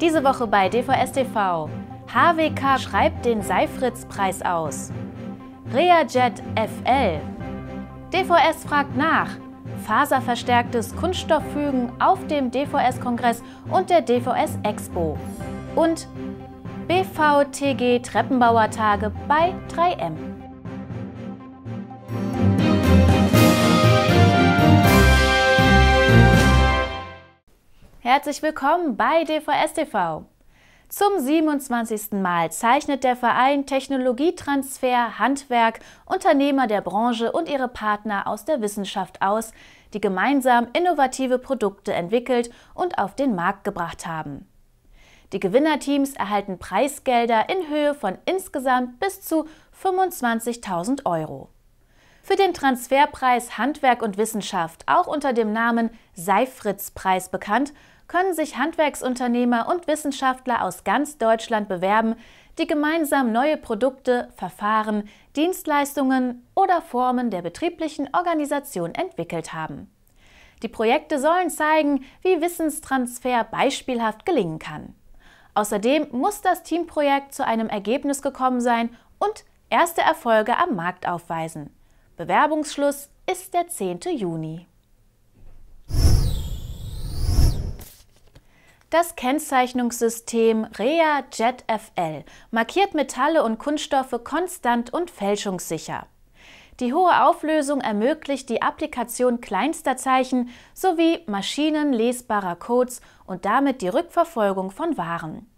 Diese Woche bei DVS TV. HWK schreibt den Seifritz-Preis aus. ReaJet FL. DVS fragt nach. Faserverstärktes Kunststofffügen auf dem DVS-Kongress und der DVS-Expo. Und BVTG Treppenbauertage bei 3M. Herzlich willkommen bei DVS TV. Zum 27. Mal zeichnet der Verein Technologietransfer, Handwerk, Unternehmer der Branche und ihre Partner aus der Wissenschaft aus, die gemeinsam innovative Produkte entwickelt und auf den Markt gebracht haben. Die Gewinnerteams erhalten Preisgelder in Höhe von insgesamt bis zu 25.000 Euro. Für den Transferpreis Handwerk und Wissenschaft, auch unter dem Namen Seifritz-Preis bekannt, können sich Handwerksunternehmer und Wissenschaftler aus ganz Deutschland bewerben, die gemeinsam neue Produkte, Verfahren, Dienstleistungen oder Formen der betrieblichen Organisation entwickelt haben. Die Projekte sollen zeigen, wie Wissenstransfer beispielhaft gelingen kann. Außerdem muss das Teamprojekt zu einem Ergebnis gekommen sein und erste Erfolge am Markt aufweisen. Bewerbungsschluss ist der 10. Juni. Das Kennzeichnungssystem REA Jet FL markiert Metalle und Kunststoffe konstant und fälschungssicher. Die hohe Auflösung ermöglicht die Applikation kleinster Zeichen sowie maschinenlesbarer Codes und damit die Rückverfolgung von Waren.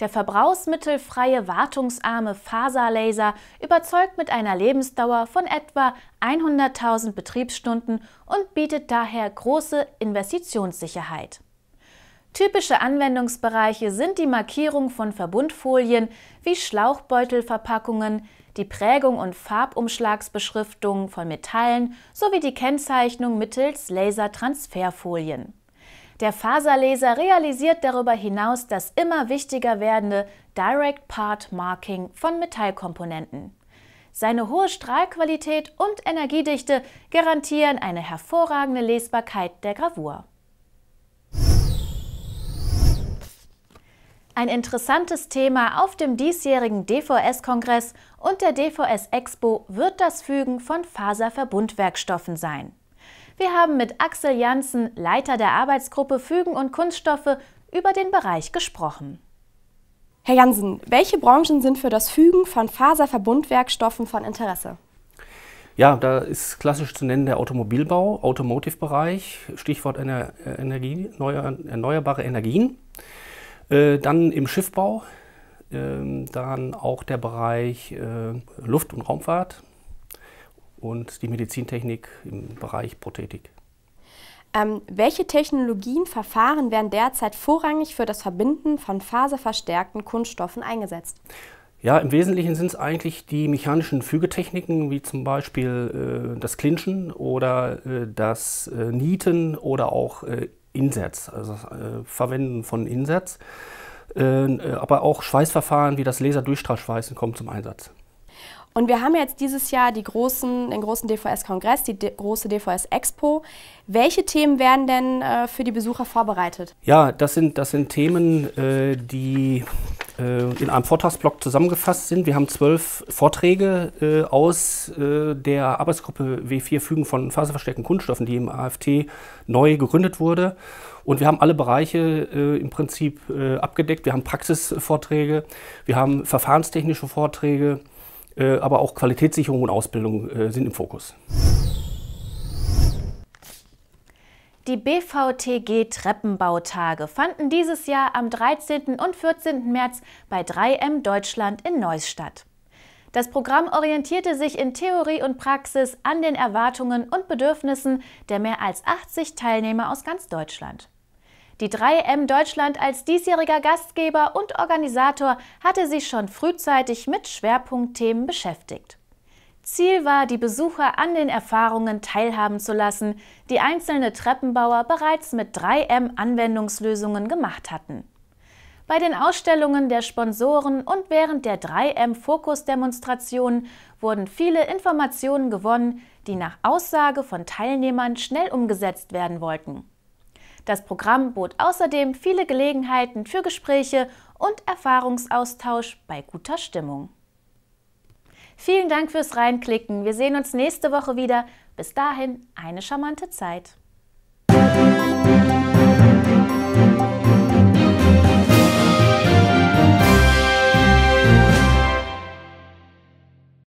Der verbrauchsmittelfreie wartungsarme Faserlaser überzeugt mit einer Lebensdauer von etwa 100.000 Betriebsstunden und bietet daher große Investitionssicherheit. Typische Anwendungsbereiche sind die Markierung von Verbundfolien wie Schlauchbeutelverpackungen, die Prägung und Farbumschlagsbeschriftung von Metallen sowie die Kennzeichnung mittels Lasertransferfolien. Der Faserlaser realisiert darüber hinaus das immer wichtiger werdende Direct Part Marking von Metallkomponenten. Seine hohe Strahlqualität und Energiedichte garantieren eine hervorragende Lesbarkeit der Gravur. Ein interessantes Thema auf dem diesjährigen DVS-Kongress und der DVS-Expo wird das Fügen von Faserverbundwerkstoffen sein. Wir haben mit Axel Janssen, Leiter der Arbeitsgruppe Fügen und Kunststoffe, über den Bereich gesprochen. Herr Janssen, welche Branchen sind für das Fügen von Faserverbundwerkstoffen von Interesse? Ja, da ist klassisch zu nennen der Automobilbau, Automotive-Bereich, Stichwort Ener Energie, erneuerbare Energien. Äh, dann im Schiffbau, äh, dann auch der Bereich äh, Luft- und Raumfahrt und die Medizintechnik im Bereich Prothetik. Ähm, welche Technologien, Verfahren werden derzeit vorrangig für das Verbinden von faserverstärkten Kunststoffen eingesetzt? Ja, im Wesentlichen sind es eigentlich die mechanischen Fügetechniken, wie zum Beispiel äh, das Clinchen oder äh, das äh, Nieten oder auch äh, Inserts, also das äh, Verwenden von Inserts. Ähm, äh, aber auch Schweißverfahren wie das Laserdurchstrahlschweißen kommen zum Einsatz. Und wir haben jetzt dieses Jahr die großen, den großen DVS-Kongress, die D große DVS-Expo. Welche Themen werden denn äh, für die Besucher vorbereitet? Ja, das sind, das sind Themen, äh, die äh, in einem Vortragsblock zusammengefasst sind. Wir haben zwölf Vorträge äh, aus äh, der Arbeitsgruppe W4 Fügen von faserverstärkten Kunststoffen, die im AFT neu gegründet wurde. Und wir haben alle Bereiche äh, im Prinzip äh, abgedeckt. Wir haben Praxisvorträge, wir haben verfahrenstechnische Vorträge, äh, aber auch Qualitätssicherung und Ausbildung sind im Fokus. Die BVTG Treppenbautage fanden dieses Jahr am 13. und 14. März bei 3M Deutschland in Neuss statt. Das Programm orientierte sich in Theorie und Praxis an den Erwartungen und Bedürfnissen der mehr als 80 Teilnehmer aus ganz Deutschland. Die 3M Deutschland als diesjähriger Gastgeber und Organisator hatte sich schon frühzeitig mit Schwerpunktthemen beschäftigt. Ziel war, die Besucher an den Erfahrungen teilhaben zu lassen, die einzelne Treppenbauer bereits mit 3M-Anwendungslösungen gemacht hatten. Bei den Ausstellungen der Sponsoren und während der 3M-Fokus-Demonstrationen wurden viele Informationen gewonnen, die nach Aussage von Teilnehmern schnell umgesetzt werden wollten. Das Programm bot außerdem viele Gelegenheiten für Gespräche und Erfahrungsaustausch bei guter Stimmung. Vielen Dank fürs Reinklicken. Wir sehen uns nächste Woche wieder. Bis dahin eine charmante Zeit.